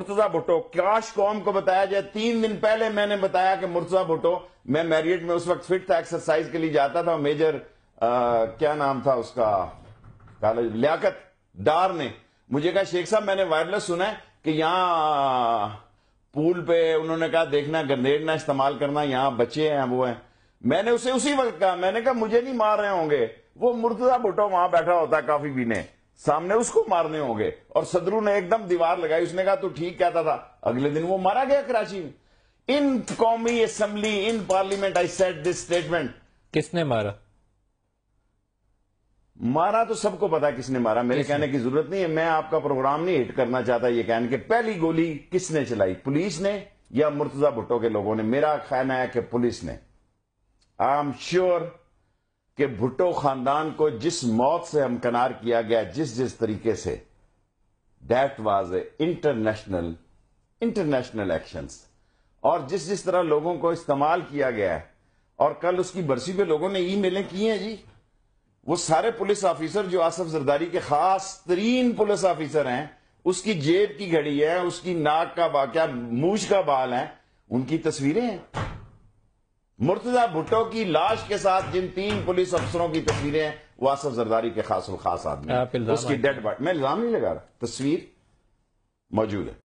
मुर्तजा भुट्टो काश कौम को बताया जाए तीन दिन पहले मैंने बताया कि मुर्तजा भुट्टो मैं मैरियट में उस वक्त फिट था एक्सरसाइज के लिए जाता था मेजर आ, क्या नाम था उसका कॉलेज लियाकत डार ने मुझे कहा शेख साहब मैंने वायरलेस सुना है कि यहाँ पूल पे उन्होंने कहा देखना ग्रनेड ना इस्तेमाल करना यहाँ बच्चे हैं वो हैं मैंने उसे उसी वक्त कहा मैंने कहा मुझे नहीं मार रहे होंगे वो मुर्तजा भुट्टो वहां बैठा होता काफी पीने सामने उसको मारने होंगे और सदरू ने एकदम दीवार लगाई उसने कहा तो ठीक कहता था अगले दिन वो मारा गया कराची में इन कौमी assembly in parliament I set this statement किसने मारा मारा तो सबको पता है किसने मारा मेरे किसने? कहने की जरूरत नहीं है मैं आपका प्रोग्राम नहीं हिट करना चाहता ये कहने के पहली गोली किसने चलाई पुलिस ने या मुर्तजा भुट्टो के लोगों ने मेरा कहना है कि पुलिस ने आई एम श्योर कि भुट्टो खानदान को जिस मौत से हमकनार किया गया जिस जिस तरीके से that was a international international actions और जिस जिस तरह लोगों को इस्तेमाल किया गया है और कल उसकी बरसी पे लोगों ने ई मेलें की हैं जी वो सारे पुलिस ऑफिसर जो आसफ जरदारी के खास तरीन पुलिस ऑफिसर हैं उसकी जेब की घड़ी है उसकी नाक का क्या मूछ का बाल है उनकी तस्वीरें हैं मुर्तजा भुट्टो की लाश के साथ जिन तीन पुलिस अफसरों की तस्वीरें हैं वो आसफ जरदारी के खास खास आदमी उसकी डेड बॉडी मैं इल्जाम नहीं लगा रहा तस्वीर मौजूद है